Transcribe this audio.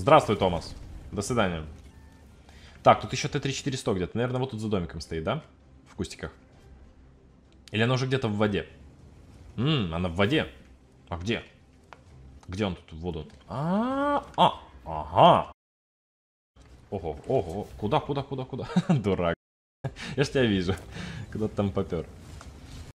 Здравствуй, Томас. До свидания. Так, тут еще Т-3400 где-то. Наверное, вот тут за домиком стоит, да? В кустиках. Или она уже где-то в воде? Ммм, она в воде. А где? Где он тут в воду? А, -а, -а, а, ага. Ого, ого, куда, куда, куда, куда? Дурак. Я ж тебя вижу. Куда ты там попер?